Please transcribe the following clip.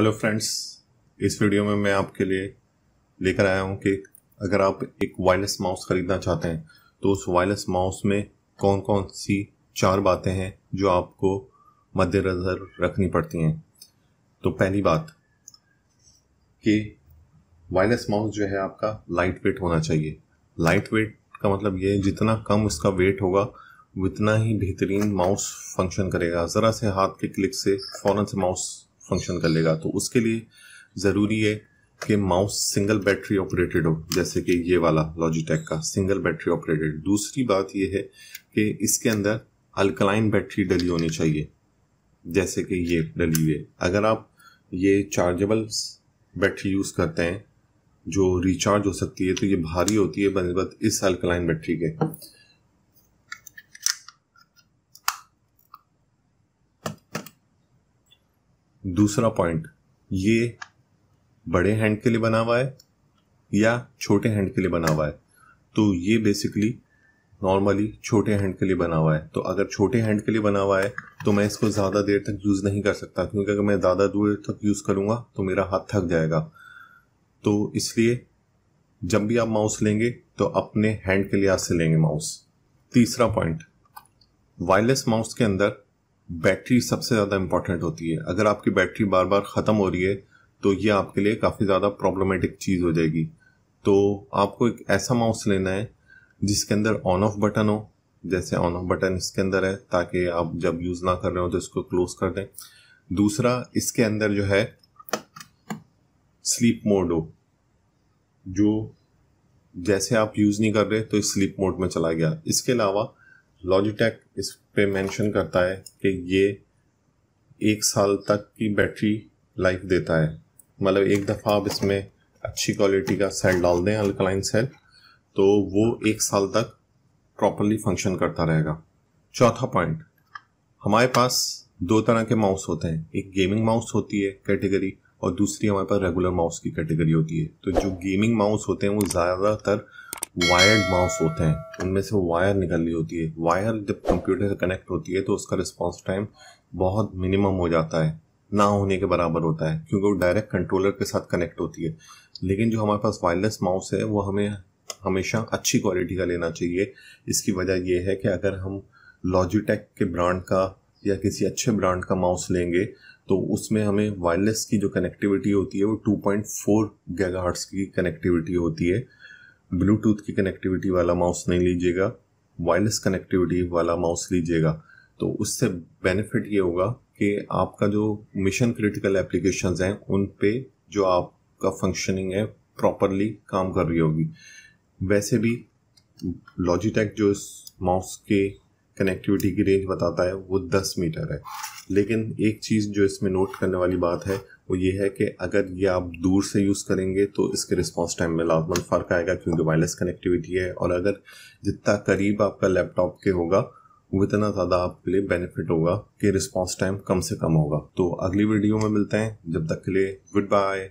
hello friends इस video में मैं आपके लिए लेकर आया हूं कि अगर आप एक वायरलेस माउस ख़रीदना चाहते हैं तो उस वायरलेस माउस में कौन कौन सी चार बातें हैं जो आपको मद्देनज़र रखनी पड़ती हैं तो पहली बात कि वायरलेस माउस जो है आपका लाइट वेट होना चाहिए लाइट वेट का मतलब ये है जितना कम उसका वेट होगा उतना ही बेहतरीन माउस फंक्शन करेगा ज़रा से हाथ के क्लिक से फ़ौरन से माउस फंक्शन कर लेगा तो उसके लिए ज़रूरी है कि माउस सिंगल बैटरी ऑपरेटेड हो जैसे कि ये वाला लॉजिटेक का सिंगल बैटरी ऑपरेटेड दूसरी बात ये है कि इसके अंदर अल्कलाइन बैटरी डली होनी चाहिए जैसे कि ये डली हुई है अगर आप ये चार्जेबल बैटरी यूज़ करते हैं जो रिचार्ज हो सकती है तो ये भारी होती है बनस्बत इस अल्कलाइन बैटरी के दूसरा पॉइंट ये बड़े हैंड के लिए बना हुआ है या छोटे हैंड के लिए बना हुआ है तो ये बेसिकली नॉर्मली छोटे हैंड के लिए बना हुआ है तो अगर छोटे हैंड के लिए बना हुआ है तो मैं इसको ज़्यादा देर तक यूज़ नहीं कर सकता क्योंकि अगर मैं ज़्यादा दूर तक यूज़ करूँगा तो मेरा हाथ थक जाएगा तो इसलिए जब भी आप माउस लेंगे तो अपने हैंड के लिहाज से लेंगे माउस तीसरा पॉइंट वायरलेस माउस के अंदर बैटरी सबसे ज़्यादा इंपॉर्टेंट होती है अगर आपकी बैटरी बार बार ख़त्म हो रही है तो ये आपके लिए काफ़ी ज़्यादा प्रॉब्लमेटिक चीज़ हो जाएगी तो आपको एक ऐसा माउस लेना है जिसके अंदर ऑन ऑफ बटन हो जैसे ऑन ऑफ बटन इसके अंदर है ताकि आप जब यूज़ ना कर रहे हो तो इसको क्लोज कर दें दूसरा इसके अंदर जो है स्लीप मोड हो जो जैसे आप यूज़ नहीं कर रहे तो स्लीप मोड में चला गया इसके अलावा लॉजिटेक इस पे मेंशन करता है कि ये एक साल तक की बैटरी लाइफ देता है मतलब एक दफ़ा आप इसमें अच्छी क्वालिटी का सेल डाल दें अल्कलाइन सेल तो वो एक साल तक प्रॉपरली फंक्शन करता रहेगा चौथा पॉइंट हमारे पास दो तरह के माउस होते हैं एक गेमिंग माउस होती है कैटेगरी और दूसरी हमारे पास रेगुलर माउस की कैटेगरी होती है तो जो गेमिंग माउस होते हैं वो ज़्यादातर वायर्ड माउस होते हैं उनमें से वायर निकल रही होती है वायर जब कंप्यूटर से कनेक्ट होती है तो उसका रिस्पॉन्स टाइम बहुत मिनिमम हो जाता है ना होने के बराबर होता है क्योंकि वो डायरेक्ट कंट्रोलर के साथ कनेक्ट होती है लेकिन जो हमारे पास वायरलेस माउस है वो हमें हमेशा अच्छी क्वालिटी का लेना चाहिए इसकी वजह यह है कि अगर हम लॉजिटेक के ब्रांड का या किसी अच्छे ब्रांड का माउस लेंगे तो उसमें हमें वायरलेस की जो कनेक्टिविटी होती है वो 2.4 पॉइंट की कनेक्टिविटी होती है ब्लूटूथ की कनेक्टिविटी वाला माउस नहीं लीजिएगा वायरलेस कनेक्टिविटी वाला माउस लीजिएगा तो उससे बेनिफिट ये होगा कि आपका जो मिशन क्रिटिकल एप्लीकेशन हैं उन पे जो आपका फंक्शनिंग है प्रॉपरली काम कर रही होगी वैसे भी लॉजिटेक जो इस माउस के कनेक्टिविटी की रेंज बताता है वो दस मीटर है लेकिन एक चीज़ जो इसमें नोट करने वाली बात है वो ये है कि अगर ये आप दूर से यूज़ करेंगे तो इसके रिस्पॉन्स टाइम में लाजमन फ़र्क आएगा क्योंकि वायरलेस कनेक्टिविटी है और अगर जितना करीब आपका लैपटॉप के होगा वो इतना ज़्यादा आपके लिए बेनिफिट होगा कि रिस्पॉन्स टाइम कम से कम होगा तो अगली वीडियो में मिलते हैं जब तक के लिए गुड बाय